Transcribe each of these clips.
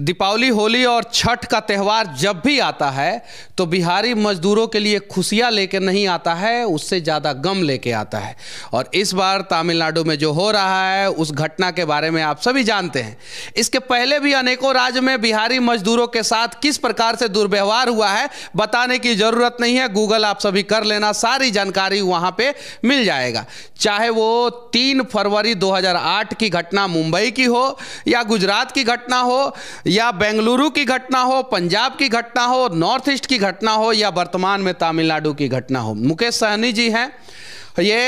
दीपावली होली और छठ का त्यौहार जब भी आता है तो बिहारी मजदूरों के लिए खुशियाँ लेकर नहीं आता है उससे ज़्यादा गम लेके आता है और इस बार तमिलनाडु में जो हो रहा है उस घटना के बारे में आप सभी जानते हैं इसके पहले भी अनेकों राज्य में बिहारी मजदूरों के साथ किस प्रकार से दुर्व्यवहार हुआ है बताने की ज़रूरत नहीं है गूगल आप सभी कर लेना सारी जानकारी वहाँ पर मिल जाएगा चाहे वो तीन फरवरी दो की घटना मुंबई की हो या गुजरात की घटना हो या बेंगलुरु की घटना हो पंजाब की घटना हो नॉर्थ ईस्ट की घटना हो या वर्तमान में तमिलनाडु की घटना हो मुकेश सहनी जी हैं ये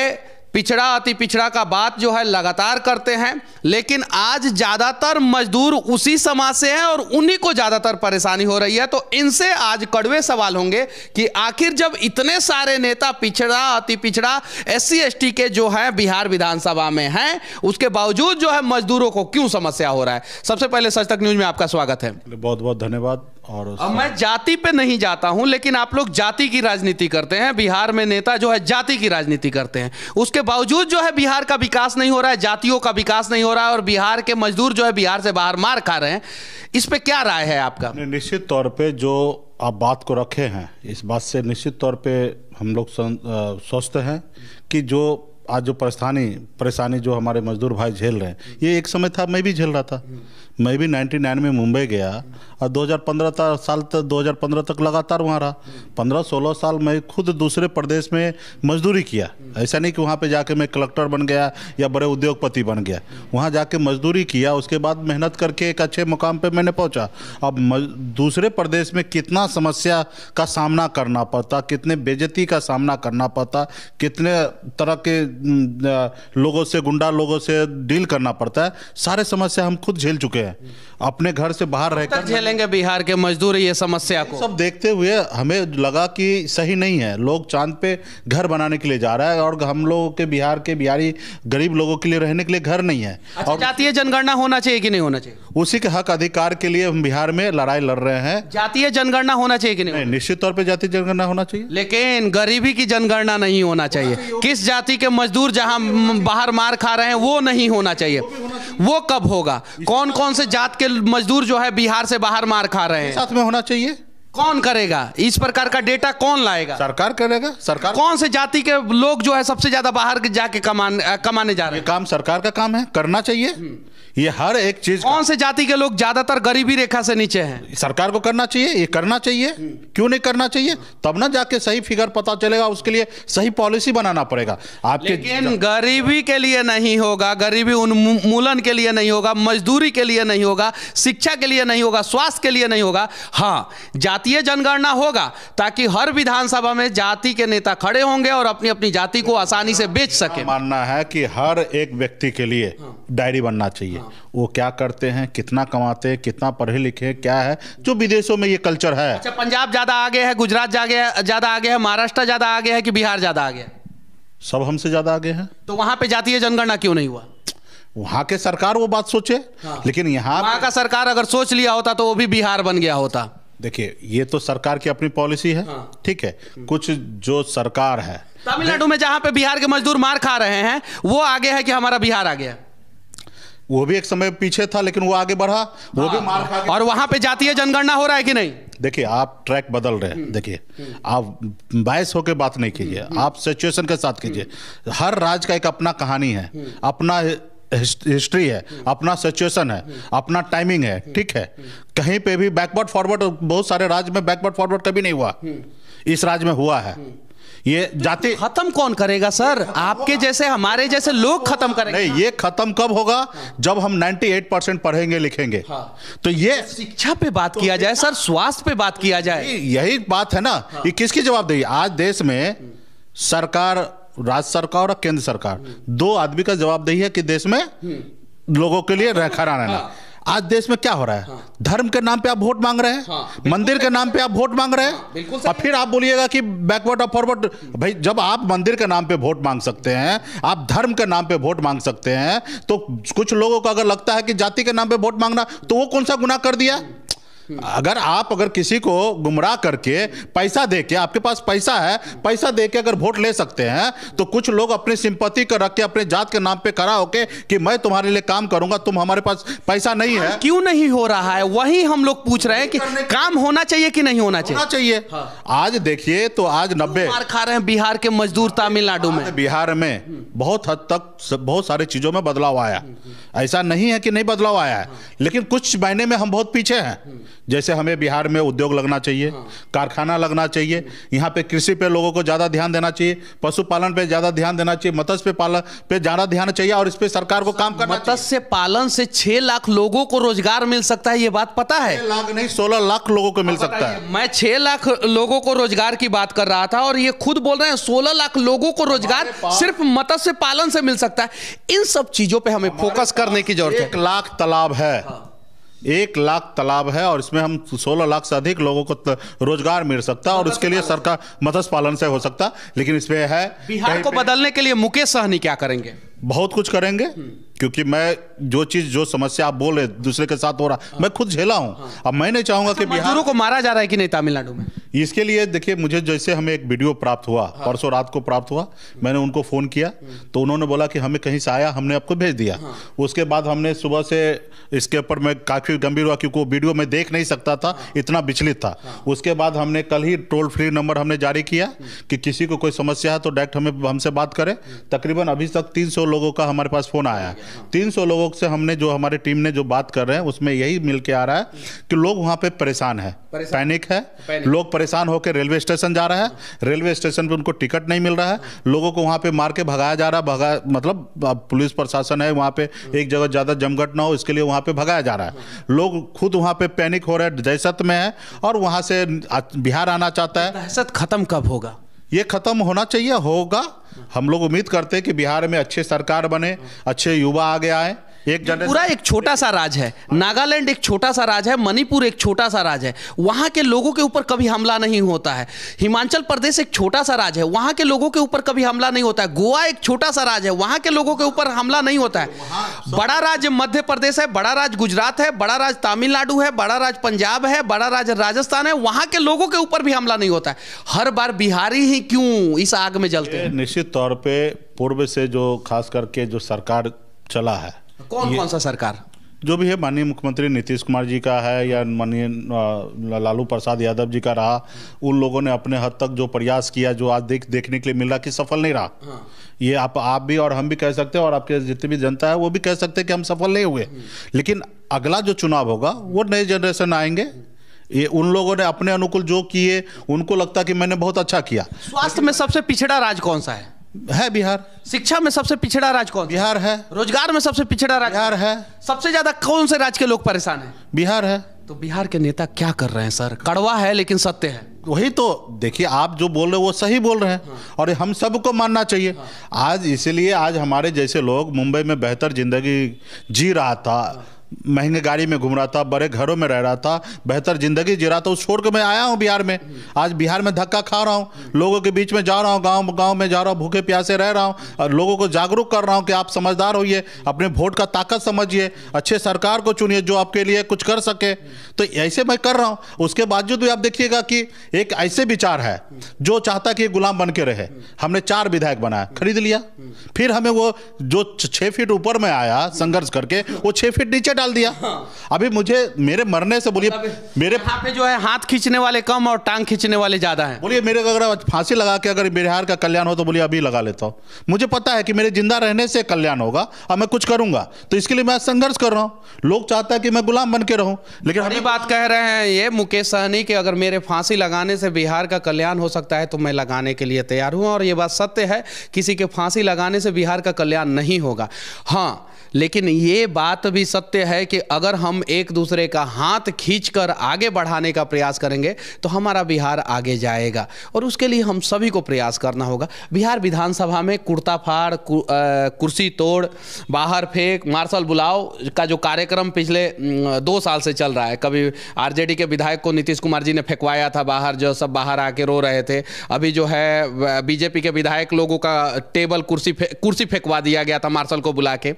पिछड़ा अति पिछड़ा का बात जो है लगातार करते हैं लेकिन आज ज़्यादातर मजदूर उसी समाज से हैं और उन्हीं को ज़्यादातर परेशानी हो रही है तो इनसे आज कड़वे सवाल होंगे कि आखिर जब इतने सारे नेता पिछड़ा अति पिछड़ा एस सी के जो हैं बिहार विधानसभा में हैं उसके बावजूद जो है मजदूरों को क्यों समस्या हो रहा है सबसे पहले सच तक न्यूज में आपका स्वागत है बहुत बहुत धन्यवाद और अब मैं जाति पे नहीं जाता हूं लेकिन आप लोग जाति की राजनीति करते हैं बिहार में नेता जो है जाति की राजनीति करते हैं उसके उसके बावजूद जो है बिहार का विकास नहीं हो रहा है जातियों का विकास नहीं हो रहा है और बिहार के मजदूर जो है बिहार से बाहर मार खा रहे हैं इस पर क्या राय है आपका निश्चित तौर पर जो आप बात को रखे हैं इस बात से निश्चित तौर पर हम लोग सोचते हैं कि जो आज जो परेशानी परेशानी जो हमारे मजदूर भाई झेल रहे हैं ये एक समय था मैं भी झेल रहा था मैं भी 99 में मुंबई गया और 2015 तक साल तक 2015 तक लगातार वहाँ रहा पंद्रह सोलह साल मैं खुद दूसरे प्रदेश में मजदूरी किया ऐसा नहीं कि वहाँ पे जाके मैं कलेक्टर बन गया या बड़े उद्योगपति बन गया वहाँ जाके मजदूरी किया उसके बाद मेहनत करके एक अच्छे मुकाम पर मैंने पहुँचा अब दूसरे प्रदेश में कितना समस्या का सामना करना पड़ता कितने बेजती का सामना करना पड़ता कितने तरह के लोगों से गुंडा लोगों से डील करना पड़ता है सारे समस्या हम खुद झेल चुके हैं अपने घर से बाहर रहकर संभालेंगे बिहार के मजदूर ये समस्या को सब देखते हुए हमें लगा कि सही नहीं है लोग चांद पे घर बनाने के लिए जा रहा है और हम लोगों के बिहार के बिहारी गरीब लोगों के लिए रहने के लिए घर नहीं है अच्छा, और जातीय जनगणना होना चाहिए कि नहीं होना चाहिए उसी के हक अधिकार के लिए हम बिहार में लड़ाई लड़ रहे हैं जातीय जनगणना होना चाहिए कि नहीं निश्चित तौर पर जातीय जनगणना होना चाहिए लेकिन गरीबी की जनगणना नहीं होना चाहिए किस जाति के मजदूर जहाँ बाहर मार खा रहे हैं वो नहीं होना चाहिए वो कब होगा कौन कौन से जात के मजदूर जो है बिहार से बाहर लगातार मार खा रहे हैं साथ में होना चाहिए कौन करेगा इस प्रकार का डेटा कौन लाएगा सरकार करेगा सरकार कौन से जाति के लोग जो है सबसे ज्यादा बाहर जाके कमाने जा रहे हैं काम सरकार का काम है करना चाहिए हम्म। ये हर एक चीज कौन से जाति के लोग ज्यादातर गरीबी रेखा से नीचे हैं सरकार को करना चाहिए ये करना चाहिए हम्म। क्यों नहीं करना चाहिए तब ना जाके सही फिगर पता चलेगा उसके लिए सही पॉलिसी बनाना पड़ेगा आपके लेकिन गरीबी के लिए नहीं होगा गरीबी उन्मूलन के लिए नहीं होगा मजदूरी के लिए नहीं होगा शिक्षा के लिए नहीं होगा स्वास्थ्य के लिए नहीं होगा हाँ जातीय जनगणना होगा ताकि हर विधानसभा में जाति के नेता खड़े होंगे और अपनी अपनी जाति को आसानी से बेच सके मानना है कि हर एक व्यक्ति के लिए हाँ। डायरी बनना चाहिए हाँ। वो क्या करते हैं कितना कमाते हैं कितना पढ़े लिखे हैं क्या है जो विदेशों में ये कल्चर है अच्छा पंजाब ज़्यादा आगे है गुजरात ज़्यादा आगे है महाराष्ट्र ज़्यादा आगे है कि बिहार ज़्यादा आगे है सब हमसे ज़्यादा आगे है तो वहां पे जातीय जनगणना क्यों नहीं हुआ वहां के सरकार वो बात सोचे हाँ। लेकिन यहाँ वहाँ का सरकार अगर सोच लिया होता तो वो भी बिहार बन गया होता देखिए ये तो सरकार की अपनी पॉलिसी है हाँ। ठीक हाँ। है कुछ जो सरकार है तमिलनाडु में जहाँ पे बिहार के मजदूर मार खा रहे हैं वो आगे है कि हमारा बिहार आगे है वो भी एक समय पीछे था लेकिन वो आगे बढ़ा वो भी हाँ। मार खा और वहां पे जातीय जनगणना हो रहा है कि नहीं देखिए आप ट्रैक बदल रहे हैं हम्म। देखिए आप बायस होकर बात नहीं कीजिए हम्म। आप सिचुएशन के साथ कीजिए हम्म। हर राज्य का एक अपना कहानी है अपना हिस्ट्री है अपना सिचुएशन है अपना टाइमिंग है ठीक है कहीं पे भी बैकवर्ड फॉरवर्ड बहुत सारे राज्य में बैकवर्ड फॉरवर्ड कभी नहीं हुआ इस राज्य में हुआ है ये जाति खत्म कौन करेगा सर आपके जैसे हमारे जैसे लोग खत्म करेंगे नहीं ये खत्म कब होगा जब हम 98 परसेंट पढ़ेंगे लिखेंगे हाँ। तो ये शिक्षा पे बात तो किया जाए सर स्वास्थ्य पे बात किया जाए यही बात है ना हाँ। ये किसकी जवाबदेही आज देश में सरकार राज्य सरकार और केंद्र सरकार हम्म। दो आदमी का जवाबदेही है कि देश में हम्म। लोगों के लिए रहना रहना आज देश में क्या हो रहा है हाँ। धर्म के नाम पे आप वोट मांग रहे हैं हाँ, मंदिर के नाम पे आप वोट मांग रहे हैं हाँ, और फिर आप बोलिएगा कि बैकवर्ड और फॉरवर्ड भाई जब आप मंदिर के नाम पे वोट मांग सकते हैं आप धर्म के नाम पे वोट मांग सकते हैं तो कुछ लोगों को अगर लगता है कि जाति के नाम पे वोट मांगना तो वो कौन सा गुना कर दिया अगर आप अगर किसी को गुमराह करके पैसा दे के आपके पास पैसा है पैसा दे के अगर वोट ले सकते हैं तो कुछ लोग अपनी सिंपत्ति कर रख के अपने जात के नाम पे खड़ा होके कि मैं तुम्हारे लिए काम करूंगा तुम हमारे पास पैसा नहीं है क्यों नहीं हो रहा है वही हम लोग पूछ रहे हैं कि काम होना चाहिए कि नहीं होना चाहिए होना चाहिए हाँ। आज देखिए तो आज नब्बे खा रहे हैं बिहार के मजदूर तमिलनाडु में बिहार में बहुत हद तक बहुत सारी चीजों में बदलाव आया ऐसा नहीं है कि नहीं बदलाव आया है लेकिन कुछ महीने में हम बहुत पीछे हैं जैसे हमें बिहार में उद्योग लगना चाहिए हाँ। कारखाना लगना चाहिए यहाँ पे कृषि पे लोगों को ज़्यादा ध्यान देना चाहिए पशुपालन पे ज़्यादा ध्यान देना चाहिए मत्स्य पालन पे ज़्यादा ध्यान चाहिए और इस पर सरकार को काम करना मत्स्य पालन से छः लाख लोगों को रोजगार मिल सकता है ये बात पता है लाख नहीं सोलह लाख लोगों को मिल हाँ, सकता है मैं छः लाख लोगों को रोजगार की बात कर रहा था और ये खुद बोल रहे हैं सोलह लाख लोगों को रोजगार सिर्फ मत्स्य पालन से मिल सकता है इन सब चीज़ों पर हमें फोकस करने की जरूरत है एक लाख तालाब है हाँ। एक लाख तालाब है और इसमें हम सोलह लाख से अधिक लोगों को रोजगार मिल सकता और उसके लिए सरकार मत्स्य पालन से हो सकता लेकिन इसमें है बिहार को बदलने के लिए मुकेश सहनी क्या करेंगे बहुत कुछ करेंगे क्योंकि मैं जो चीज जो समस्या आप बोल रहे दूसरे के साथ हो रहा हाँ। मैं खुद झेला हूँ हाँ। अब मैं नहीं चाहूंगा अच्छा, कि मजदूरों को मारा जा रहा है कि नहीं तमिलनाडु में इसके लिए देखिए मुझे जैसे हमें एक वीडियो प्राप्त हुआ हाँ। परसों रात को प्राप्त हुआ मैंने उनको फ़ोन किया हम्म। तो उन्होंने बोला कि हमें कहीं से आया हमने आपको भेज दिया हाँ। उसके बाद हमने सुबह से इसके ऊपर मैं काफ़ी गंभीर हुआ क्योंकि वो वीडियो मैं देख नहीं सकता था हाँ। इतना विचलित था हाँ। उसके बाद हमने कल ही टोल फ्री नंबर हमने जारी किया हम्म। कि किसी को कोई समस्या है तो डायरेक्ट हमें हमसे बात करें हम्म। तकरीबन अभी तक तीन लोगों का हमारे पास फ़ोन आया तीन सौ लोगों से हमने जो हमारे टीम ने जो बात कर रहे हैं उसमें यही मिल के आ रहा है कि लोग वहाँ पे परेशान है पैनिक है लोग परेशान होकर रेलवे स्टेशन जा रहा है रेलवे स्टेशन पर उनको टिकट नहीं मिल रहा है लोगों को वहाँ पे मार के भगाया जा रहा है मतलब पुलिस प्रशासन है वहाँ पे एक जगह ज़्यादा जमघट ना हो इसके लिए वहाँ पे भगाया जा रहा है लोग खुद वहाँ पे पैनिक हो रहा है दहशत में है और वहाँ से बिहार आना चाहता है दहशत खत्म कब होगा ये ख़त्म होना चाहिए होगा हम लोग उम्मीद करते हैं कि बिहार में अच्छे सरकार बने अच्छे युवा आगे आए एक पूरा एक छोटा सा राज है नागालैंड एक छोटा सा राज है मणिपुर एक छोटा सा राज है वहाँ के लोगों के ऊपर कभी हमला नहीं होता है हिमाचल प्रदेश एक छोटा सा राज है वहां के लोगों के ऊपर कभी हमला नहीं होता है गोवा एक छोटा सा राज है वहाँ के लोगों के ऊपर हमला नहीं होता है बड़ा राज्य मध्य प्रदेश है बड़ा राज्य गुजरात है बड़ा राज्य तमिलनाडु है बड़ा राज्य पंजाब है बड़ा राज्य राजस्थान है वहां के लोगों के ऊपर भी हमला नहीं होता है हर बार बिहारी ही क्यों इस आग में जलते निश्चित तौर पर पूर्व से जो खास करके जो सरकार चला है कौन कौन सा सरकार जो भी है माननीय मुख्यमंत्री नीतीश कुमार जी का है या माननीय लालू प्रसाद यादव जी का रहा उन लोगों ने अपने हद तक जो प्रयास किया जो आज देख देखने के लिए मिल रहा कि सफल नहीं रहा हाँ। ये आप आप भी और हम भी कह सकते हैं और आपके जितनी भी जनता है वो भी कह सकते हैं कि हम सफल नहीं हुए लेकिन अगला जो चुनाव होगा वो नए जनरेशन आएंगे ये उन लोगों ने अपने अनुकूल जो किए उनको लगता कि मैंने बहुत अच्छा किया स्वास्थ्य में सबसे पिछड़ा राज्य कौन सा है है बिहार शिक्षा में सबसे पिछड़ा राज्य कौन बिहार है रोजगार में सबसे पिछड़ा राज्य बिहार है सबसे ज्यादा कौन से राज्य के लोग परेशान है बिहार है तो बिहार के नेता क्या कर रहे हैं सर कड़वा है लेकिन सत्य है वही तो देखिए आप जो बोल रहे हो वो सही बोल रहे हैं हाँ। और हम सबको मानना चाहिए हाँ। आज इसलिए आज हमारे जैसे लोग मुंबई में बेहतर जिंदगी जी रहा था हाँ। महंगे गाड़ी में घूम रहा था बड़े घरों में रह रहा था बेहतर ज़िंदगी जी रहा था उस छोड़ के मैं आया हूँ बिहार में आज बिहार में धक्का खा रहा हूँ लोगों के बीच में जा रहा हूँ गाँव गाँव में जा रहा हूँ भूखे प्यासे रह रहा हूँ और लोगों को जागरूक कर रहा हूँ कि आप समझदार होइए अपने वोट का ताकत समझिए अच्छे सरकार को चुनिए जो आपके लिए कुछ कर सके तो ऐसे मैं कर रहा हूँ उसके बावजूद भी आप देखिएगा कि एक ऐसे विचार है जो चाहता कि गुलाम बन के रहे हमने चार विधायक बनाया खरीद लिया फिर हमें वो जो छः फीट ऊपर में आया संघर्ष करके वो छः फीट नीचे डाल दिया हाँ। अभी मुझे मेरे मरने से बोलिए मतलब मेरे यहाँ पे जो है हाथ खींचने वाले कम और टांग खींचने वाले ज्यादा हैं बोलिए मेरे अगर फांसी लगा के अगर बिहार का कल्याण हो तो बोलिए अभी लगा लेता हूँ मुझे पता है कि मेरे जिंदा रहने से कल्याण होगा और मैं कुछ करूंगा तो इसके लिए मैं संघर्ष कर रहा हूँ लोग चाहता है कि मैं गुलाम बन के रहूँ लेकिन हमारी बात कह रहे हैं ये मुकेश सहनी की अगर मेरे फांसी लगाने से बिहार का कल्याण हो सकता है तो मैं लगाने के लिए तैयार हूँ और ये बात सत्य है किसी के फांसी लगाने से बिहार का कल्याण नहीं होगा हाँ लेकिन ये बात भी सत्य है कि अगर हम एक दूसरे का हाथ खींचकर आगे बढ़ाने का प्रयास करेंगे तो हमारा बिहार आगे जाएगा और उसके लिए हम सभी को प्रयास करना होगा बिहार विधानसभा में कुर्ता फाड़ कुर्सी तोड़ बाहर फेंक मार्शल बुलाओ का जो कार्यक्रम पिछले दो साल से चल रहा है कभी आरजेडी के विधायक को नीतीश कुमार जी ने फेंकवाया था बाहर जो सब बाहर आके रो रहे थे अभी जो है बीजेपी के विधायक लोगों का टेबल कुर्सी कुर्सी फेंकवा दिया गया था मार्शल को बुला के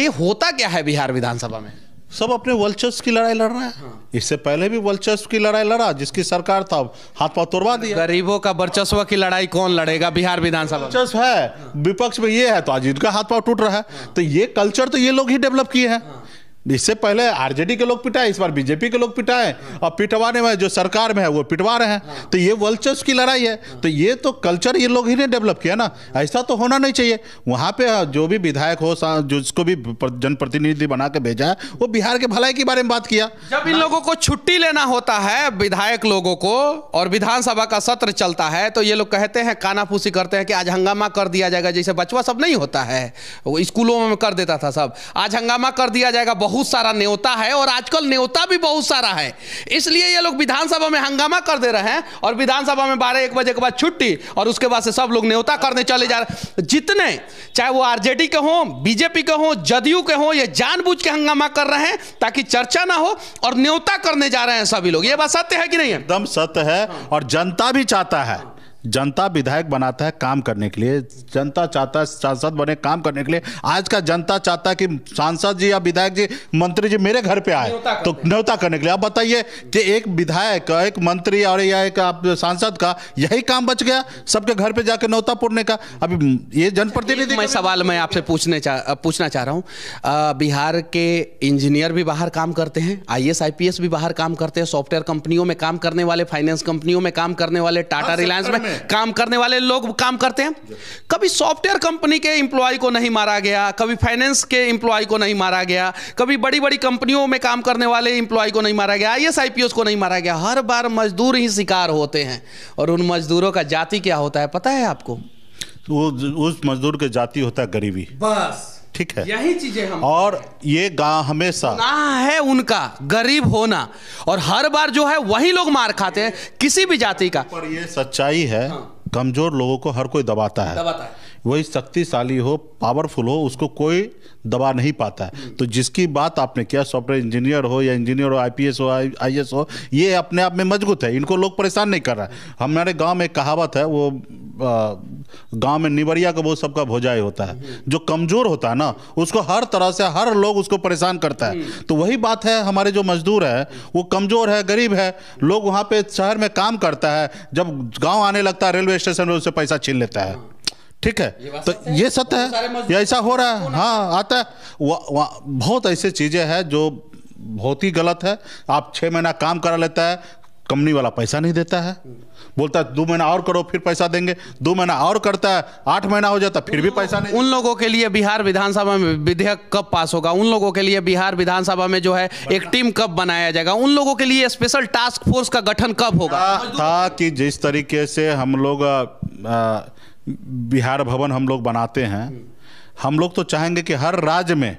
ये होता क्या है बिहार विधानसभा लोकसभा में सब अपने वर्चस्व की लड़ाई लड़ रहा है हाँ। इससे पहले भी वर्चस्व की लड़ाई लड़ा जिसकी सरकार था हाथ पाव तोड़वा दिया गरीबों का वर्चस्व की लड़ाई कौन लड़ेगा बिहार विधानसभा वर्चस्व है विपक्ष में ये है तो आज इनका हाथ पाव टूट रहा है हाँ। तो ये कल्चर तो ये लोग ही डेवलप किए हैं हाँ। तो इससे पहले आरजेडी के लोग पिटाए इस बार बीजेपी के लोग पिटाए और पिटवाने में जो सरकार में है वो पिटवा रहे हैं तो ये वर्चस्व की लड़ाई है तो ये तो कल्चर ये लोग ही ने डेवलप किया ना ऐसा तो होना नहीं चाहिए वहाँ पे हाँ, जो भी विधायक हो जिसको भी जनप्रतिनिधि बना के भेजा है वो बिहार के भलाई के बारे में बात किया जब इन लोगों को छुट्टी लेना होता है विधायक लोगों को और विधानसभा का सत्र चलता है तो ये लोग कहते हैं कानाफूसी करते हैं कि आज हंगामा कर दिया जाएगा जैसे बचवा सब नहीं होता है स्कूलों में कर देता था सब आज हंगामा कर दिया जाएगा बहुत सारा न्योता है और आजकल न्योता भी बहुत सारा है इसलिए ये लोग विधानसभा में हंगामा कर दे रहे हैं और विधानसभा में बारह एक बजे के बाद छुट्टी और उसके बाद से सब लोग न्योता करने चले जा रहे जितने चाहे वो आरजेडी के हों बीजेपी के हों जदयू के हों ये जानबूझ के हंगामा कर रहे हैं ताकि चर्चा ना हो और न्योता करने जा रहे हैं सभी लोग ये बात सत्य है कि नहीं है एकदम सत्य है और जनता भी चाहता है जनता विधायक बनाता है काम करने के लिए जनता चाहता है सांसद बने काम करने के लिए आज का जनता चाहता है कि सांसद जी या विधायक जी मंत्री जी मेरे घर पे आए तो न्योता करने के लिए आप बताइए कि एक विधायक एक मंत्री और या एक आप सांसद का यही काम बच गया सबके घर पे जाके न्योता पूर्णे का अभी ये जनप्रतिनिधि मैं सवाल मैं आपसे पूछने चाह पूछना चाह रहा हूँ बिहार के इंजीनियर भी बाहर काम करते हैं आई एस भी बाहर काम करते हैं सॉफ्टवेयर कंपनियों में काम करने वाले फाइनेंस कंपनियों में काम करने वाले टाटा रिलायंस में काम करने वाले लोग काम करते हैं कभी सॉफ्टवेयर कंपनी के इंप्लॉय को नहीं मारा गया कभी फाइनेंस के इंप्लॉय को नहीं मारा गया कभी बड़ी बड़ी कंपनियों में काम करने वाले इंप्लॉय को नहीं मारा गया आई एस को नहीं मारा गया हर बार मजदूर ही शिकार होते हैं और उन मजदूरों का जाति क्या होता है पता है आपको तो वो उस मजदूर के जाति होता है गरीबी बस ठीक है यही चीजें हम और ये गांव हमेशा ना है उनका गरीब होना और हर बार जो है वही लोग मार खाते हैं किसी भी जाति का पर ये सच्चाई है हाँ। कमजोर लोगों को हर कोई दबाता है दबाता है वही शक्तिशाली हो पावरफुल हो उसको कोई दबा नहीं पाता है तो जिसकी बात आपने किया सॉफ्टवेयर इंजीनियर हो या इंजीनियर हो आईपीएस हो आई हो ये अपने आप में मजबूत है इनको लोग परेशान नहीं कर रहा है हमारे गाँव में कहावत है वो गांव में निबरिया का वो सबका भोजाई होता है जो कमजोर होता है ना उसको हर तरह से हर लोग उसको परेशान करता है तो वही बात है हमारे जो मजदूर है वो कमजोर है गरीब है लोग वहाँ पे शहर में काम करता है जब गाँव आने लगता है रेलवे स्टेशन पर उससे पैसा छीन लेता है ठीक है तो ये सत्य तो है ये ऐसा हो रहा है हाँ आता है बहुत ऐसे चीज़ें हैं जो बहुत ही गलत है आप छः महीना काम करा लेता है कंपनी वाला पैसा नहीं देता है बोलता है दो महीना और करो फिर पैसा देंगे दो महीना और करता है आठ महीना हो जाता फिर भी पैसा नहीं उन लोगों के लिए बिहार विधानसभा में विधेयक कब पास होगा उन लोगों के लिए बिहार विधानसभा में जो है एक टीम कब बनाया जाएगा उन लोगों के लिए स्पेशल टास्क फोर्स का गठन कब होगा कि जिस तरीके से हम लोग आ, आ, बिहार भवन हम लोग बनाते हैं हम लोग तो चाहेंगे कि हर राज्य में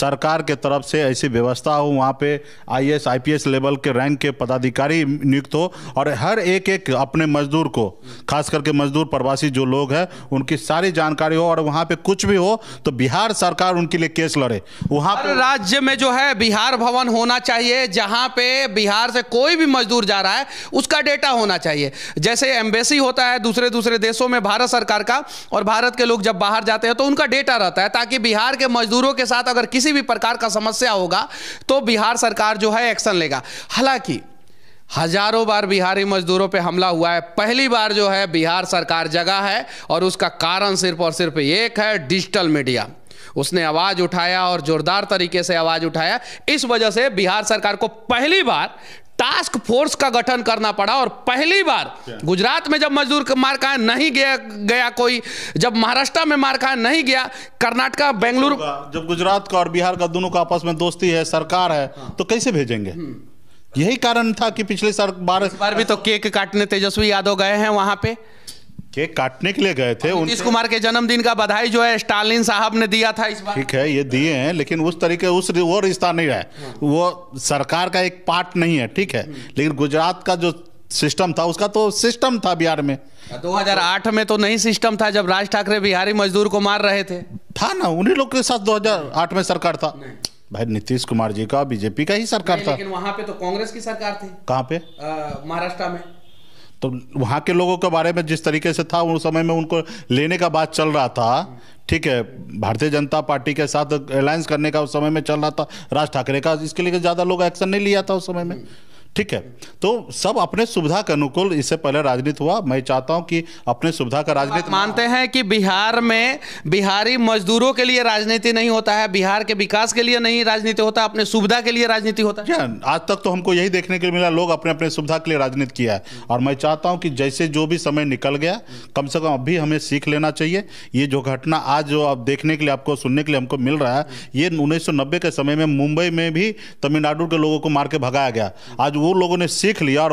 सरकार के तरफ से ऐसी व्यवस्था हो वहाँ पे आईएएस आईपीएस लेवल के रैंक के पदाधिकारी नियुक्त हो और हर एक एक अपने मजदूर को खास करके मजदूर प्रवासी जो लोग हैं उनकी सारी जानकारी हो और वहाँ पे कुछ भी हो तो बिहार सरकार उनके लिए केस लड़े वहाँ पर राज्य में जो है बिहार भवन होना चाहिए जहाँ पे बिहार से कोई भी मजदूर जा रहा है उसका डेटा होना चाहिए जैसे एम्बेसी होता है दूसरे दूसरे देशों में भारत सरकार का और भारत के लोग जब बाहर जाते हैं तो उनका डेटा रहता है ताकि बिहार के मजदूरों के साथ अगर किसी भी प्रकार का समस्या होगा तो बिहार सरकार जो है एक्शन लेगा हालांकि हजारों बार बिहारी मजदूरों पे हमला हुआ है पहली बार जो है बिहार सरकार जगह है और उसका कारण सिर्फ और सिर्फ एक है डिजिटल मीडिया उसने आवाज उठाया और जोरदार तरीके से आवाज उठाया इस वजह से बिहार सरकार को पहली बार टास्क फोर्स का गठन करना पड़ा और पहली बार गुजरात में जब मजदूर मार खाए नहीं गया गया कोई जब महाराष्ट्र में मार खाए नहीं गया कर्नाटका बेंगलुरु जब गुजरात का और बिहार का दोनों का आपस में दोस्ती है सरकार है हाँ। तो कैसे भेजेंगे यही कारण था कि पिछले साल बारह बार भी तो केक काटने तेजस्वी यादव गए हैं वहां पे केक काटने के लिए गए थे नीतीश कुमार के जन्मदिन का बधाई जो है स्टालिन साहब ने दिया था इस बार ठीक है ये दिए हैं लेकिन उस तरीके उस वो रिश्ता नहीं है वो सरकार का एक पार्ट नहीं है ठीक है लेकिन गुजरात का जो सिस्टम था उसका तो सिस्टम था बिहार में 2008 में तो नहीं सिस्टम था जब राज ठाकरे बिहारी मजदूर को मार रहे थे था ना उन्हीं लोग के साथ 2008 में सरकार था भाई नीतीश कुमार जी का बीजेपी का ही सरकार था लेकिन वहाँ पे तो कांग्रेस की सरकार थी कहाँ पे महाराष्ट्र में तो वहाँ के लोगों के बारे में जिस तरीके से था उस समय में उनको लेने का बात चल रहा था ठीक है भारतीय जनता पार्टी के साथ अलायंस करने का उस समय में चल रहा था राज ठाकरे का इसके लिए ज़्यादा लोग एक्शन नहीं लिया था उस समय में ठीक है तो सब अपने सुविधा के अनुकूल इससे पहले राजनीति हुआ मैं चाहता हूं कि अपने सुविधा का राजनीति मानते हैं कि बिहार में बिहारी मजदूरों के लिए राजनीति नहीं होता है बिहार के विकास के लिए नहीं राजनीति होता अपने सुविधा के लिए राजनीति होता है आज तक तो हमको यही देखने के लिए मिला लोग अपने अपने सुविधा के लिए राजनीति किया है और मैं चाहता हूँ कि जैसे जो भी समय निकल गया कम से कम अभी हमें सीख लेना चाहिए ये जो घटना आज जो आप देखने के लिए आपको सुनने के लिए हमको मिल रहा है ये उन्नीस के समय में मुंबई में भी तमिलनाडु के लोगों को मार के भगाया गया आज वो लोगों ने सीख लिया और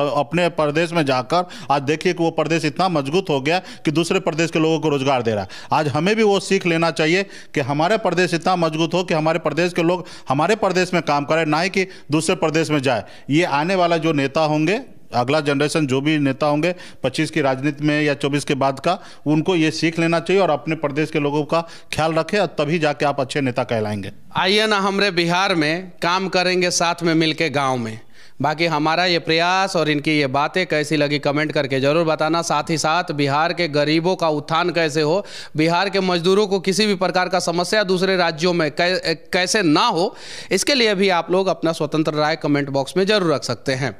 अपने प्रदेश में जाकर आज देखिए कि वो प्रदेश इतना मजबूत हो गया कि दूसरे प्रदेश के लोगों को रोजगार दे रहा है आज हमें भी वो सीख लेना चाहिए कि हमारे प्रदेश इतना मजबूत हो कि हमारे प्रदेश के लोग हमारे प्रदेश में काम करें ना ही कि दूसरे प्रदेश में जाए ये आने वाला जो नेता होंगे अगला जनरेशन जो भी नेता होंगे 25 की राजनीति में या 24 के बाद का उनको ये सीख लेना चाहिए और अपने प्रदेश के लोगों का ख्याल रखें और तभी जाके आप अच्छे नेता कहलाएंगे आइए ना हमारे बिहार में काम करेंगे साथ में मिलके गांव में बाकी हमारा ये प्रयास और इनकी ये बातें कैसी लगी कमेंट करके ज़रूर बताना साथ ही साथ बिहार के गरीबों का उत्थान कैसे हो बिहार के मजदूरों को किसी भी प्रकार का समस्या दूसरे राज्यों में कैसे ना हो इसके लिए भी आप लोग अपना स्वतंत्र राय कमेंट बॉक्स में ज़रूर रख सकते हैं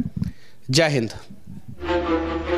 जय हिंद